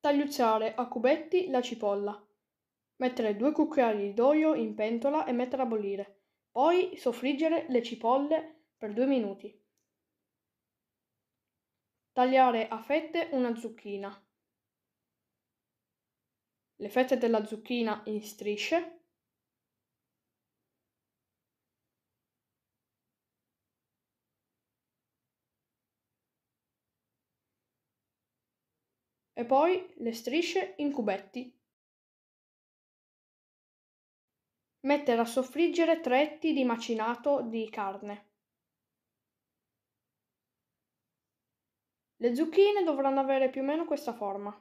Tagliuzzare a cubetti la cipolla. Mettere due cucchiai d'olio in pentola e metterla a bollire. Poi soffriggere le cipolle per due minuti. Tagliare a fette una zucchina. Le fette della zucchina in strisce e poi le strisce in cubetti. Mettere a soffriggere tre etti di macinato di carne. Le zucchine dovranno avere più o meno questa forma.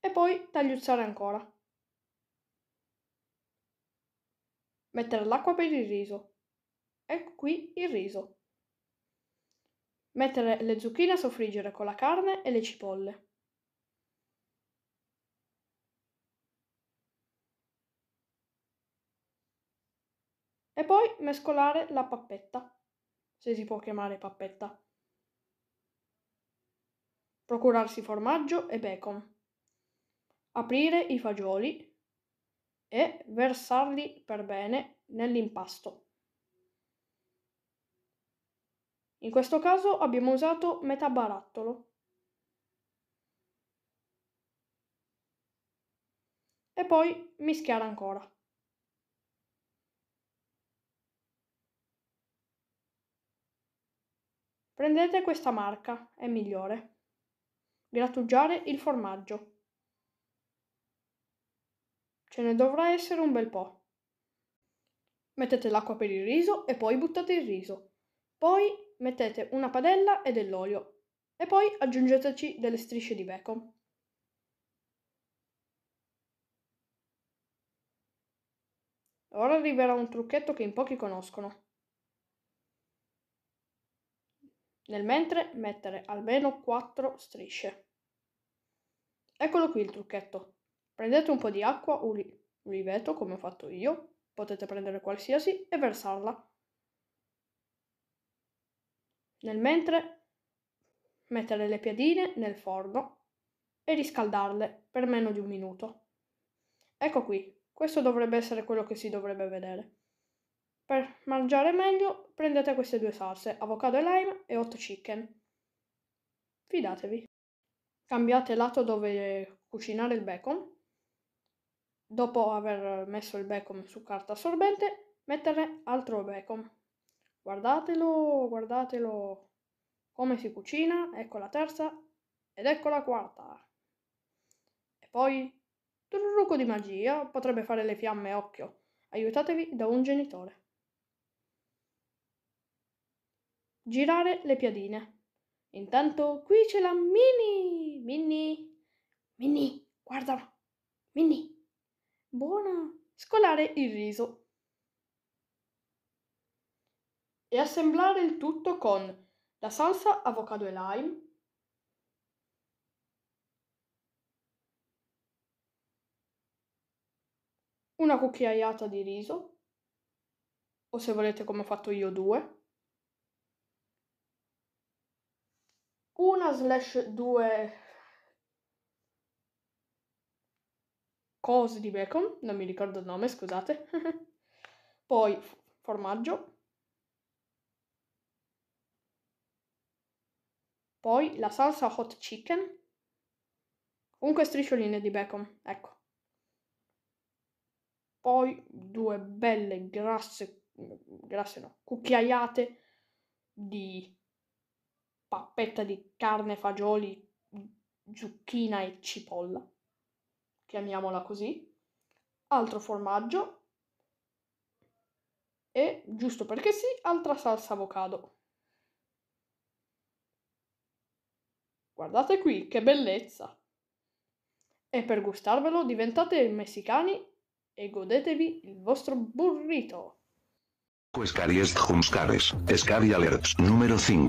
E poi tagliuzzare ancora. Mettere l'acqua per il riso. Ecco qui il riso. Mettere le zucchine a soffriggere con la carne e le cipolle. E poi mescolare la pappetta, se si può chiamare pappetta. Procurarsi formaggio e bacon. Aprire i fagioli e versarli per bene nell'impasto. In questo caso abbiamo usato metà barattolo. E poi mischiare ancora. Prendete questa marca, è migliore. Grattugiare il formaggio. Ce ne dovrà essere un bel po'. Mettete l'acqua per il riso e poi buttate il riso. Poi mettete una padella e dell'olio e poi aggiungeteci delle strisce di bacon. Ora arriverà un trucchetto che in pochi conoscono. Nel mentre mettere almeno 4 strisce. Eccolo qui il trucchetto. Prendete un po' di acqua, un riveto come ho fatto io, potete prendere qualsiasi e versarla nel mentre mettere le piadine nel forno e riscaldarle per meno di un minuto. Ecco qui, questo dovrebbe essere quello che si dovrebbe vedere. Per mangiare meglio prendete queste due salse, avocado e lime e hot chicken. Fidatevi. Cambiate lato dove cucinare il bacon. Dopo aver messo il bacon su carta assorbente, mettere altro bacon Guardatelo, guardatelo come si cucina. Ecco la terza ed ecco la quarta. E poi, trucco di magia, potrebbe fare le fiamme, occhio. Aiutatevi da un genitore. Girare le piadine. Intanto qui c'è la Mini! Mini! Mini! Guarda! Mini! Buona! Scolare il riso e assemblare il tutto con la salsa avocado e lime, una cucchiaiata di riso, o se volete come ho fatto io due, una slash due cose di bacon, non mi ricordo il nome, scusate, poi formaggio, Poi la salsa hot chicken. Comunque striscioline di bacon, ecco. Poi due belle grasse, grasse no, cucchiaiate di pappetta di carne, fagioli, zucchina e cipolla. Chiamiamola così. Altro formaggio. E, giusto perché sì, altra salsa avocado. Guardate qui, che bellezza! E per gustarvelo diventate messicani e godetevi il vostro burrito. Escaries Jumscares, Escari Alerts numero 5.